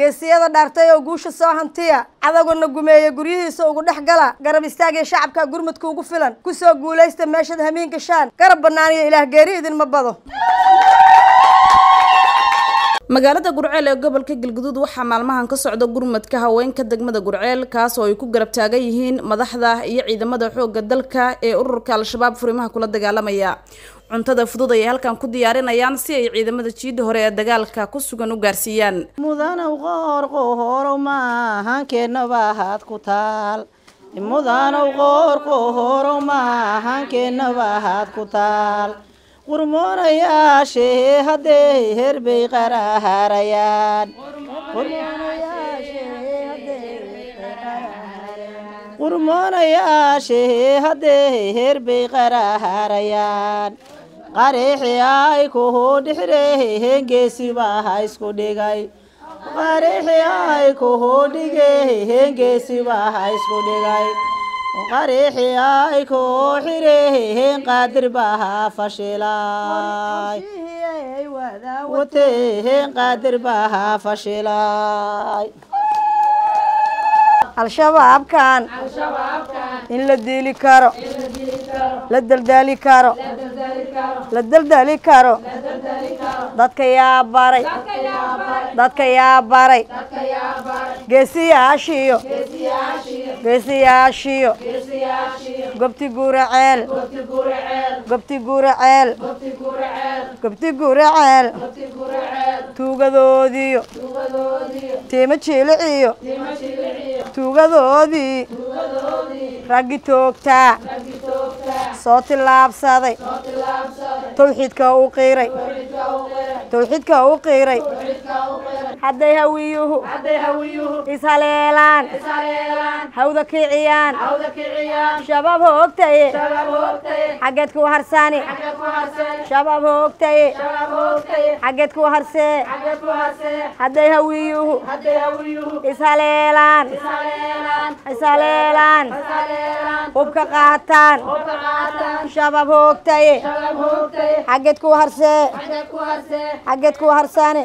geesiyada dhaartay oo guusha soo hantiya cadaguna gumeeya guryihiisa ugu dhex gala garab istaagaya shacabka gurmudka ugu filan ku soo guulaysta meeshaad hamiinka shaan garab bannaan iyo ilaah geeri idinma bado magaalada gurceel ee gobolka galguduud waxaa maalmahan ka socda gurmadka haweenka degmada gurceel kaas oo ay ku garab taagan yihiin madaxda iyo ciidamada xoogga dalka ee ururka al-shabaab furimaha kula dagaalamaya cuntada fudud ayay halkan ku diyaarinayaan si ay ciidamada jiida hore ee dagaalka ku sugan u gaarsiiyaan mudanow qoorqohorow maahankeenaba haad ku taal mudanow qoorqohorow maahankeenaba haad ku taal qurmoonayaashee haddey herbey qaraharayaan qurmoonayaashee haddey herbey qaraharayaan qareexi ay kuhu dhixrehe hengeesiba ha isku dhigay qareexi ay kuhu dhigehe hengeesiba ha isku dhigay qariixi ay ku xiriheen qaadir baha fashilay wateheen qaadir baha fashilay al-shabaabkan in la dili karo la daldali karo la daldali karo dadka yaa baray dadka yaa baray geesiyaashiyo geesiyaashiyo gobti guuraceel gobti guuraceel gobti guuraceel tuugadoodiyo tiima jiliciyo tuugadoodii raggi toogtaa soo tillaabsaday tawxiidka u qiiray توحيدك وقيري hadday hawiyuhu ishaleelaan hawda kiciyaan shabaab ho xageed ku harsani shabaab ho xageed ku harsee hadday hawiyuhu ishaleelaan ishaleelaan hubka qaataan shabaab ho xageed ku harsee xageed ku harsani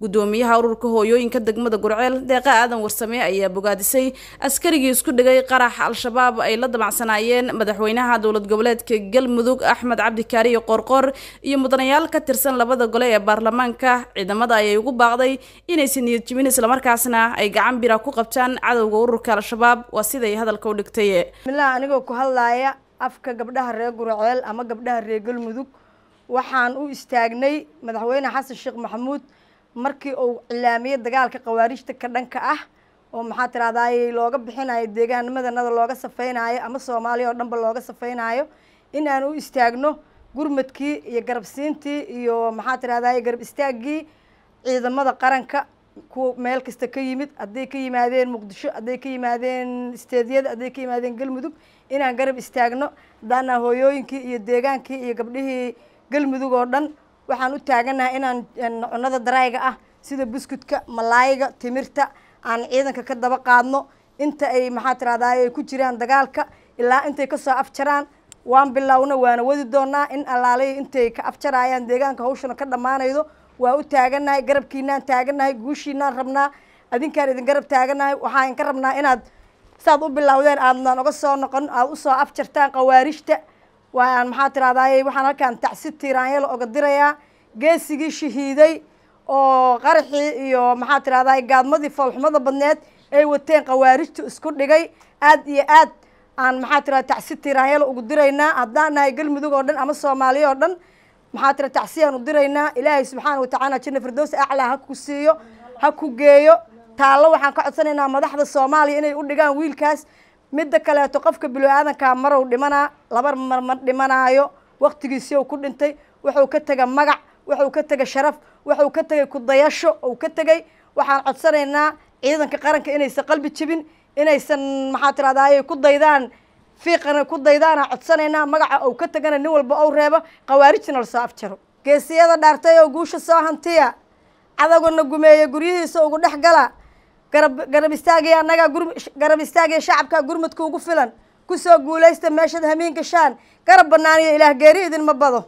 gudoomiyaha ururka hooyooyinka degmada gurceel deeqa aadan warsame ayaa bogaadisay askarigii isku dhigay qarax al-shabaab ay la damacsanaayeen madaxweynaha dowlad goboleedka galmudug axmed cabdikaariyo qoorqoor iyo mudanayaal ka tirsan labada gole ee baarlamaanka ciidamada ayay ugu baaqday inaysan niyad jibin islamarkaasna ay gacan bira ku qabtaan cadowga ururka al-shabaab waa siday hadalka u dhigtay anigoo ku hadlaaya afka gabdhaha reer gurceel ama gabdhaha reer galmudug waxaan u istaagnay madaxweyne xasan sheekh maxamuud markii uu cilaamiyey dagaalka khawaarijta ka dhanka ah oo maxaa tirahdaayey looga bixinayo deegaanimadanada looga safeynaayo ama soomaaliya oo dhanba looga safeynaayo inaan u istaagno gurmadkii iyo garabsiintii iyo maxaa tirahdaayey garab istaaggii ciidamada qaranka kuwa meel kasta ka yimid hadday ka yimaadeen muqdisho hadday ka yimaadeen isteediyada hadday ka yimaadeen galmudug inaan garab istaagno haddaanaa hooyooyinkii iyo deegaankii iyo gabdhihii galmudug oo dhan waxaan u taaganahay inaan eh, cunada darayga ah sida buskudka malaayiga timirta aan ciidanka ka daba qaadno inta ay maxaa tiraahdaa ay ku jiraan dagaalka ilaa intay kasoo afjaraan waan bilowna waana wadi doonaa in allaalay intay ka afjaraayaan deegaanka hawshana ka dhammaanaydo waa u taaganahay garabkiinaan taaganahay guushiinaan rabnaa adinkaan idin garab taaganahay waxaan ka rabnaa inaad saad u bilowdeen aadnaan uga soo noqon aad usoo afjartaan qawaarijta waan maxaa tirahdaaye waxaan halkaan tacsi tiiraanyela oga dirayaa geesigii shahiiday oo qaraxii iyo maxaa tirahdaye gaadmadii foolxumada badneed ay wateen khawaarijta isku dhigay aad iyo aad aan maxaa tiraa tacsi tiiraanyela ugu diraynaa haddaan nahay galmudug oo dhan ama soomaaliya oo dhan maxaa tira tacsiyaan u diraynaa ilaahay subxaana watacaala jinna firdowsi aclaa ha ku siiyo ha ku geeyo taallo waxaan ka codsanaynaa madaxda soomaaliya inay u dhigaan wiilkaas midda kaleeto qofka bilow-aadankaa maruu dhimanaa laba mar ma dhimanaayo waktigiisii uu ku dhintay wuxuu ka tegay magac wuxuu ka tegay sharaf wuxuu ka tegay kudayasho uu ka tegay waxaan codsanaynaa ciidanka qaranka inaysan qalbi jibin inaysan maxaa tirahdaay ku daydaan fiiqana ku daydaana codsanaynaa magaca uu ka tegana nin walba ou reebo khawaarijna lasoo afjaro geesiyada dhaartay oo guusha soo hantiya cadaguna gumeeya guryihiisa ugu dhex gala garab garab istaagaya annagaa gur garab istaagaya shacabka gurmudka ugu filan kusoo guulaysta meeshad hamiinka shaan garab bannaaniyo ilaah geeri idinma bado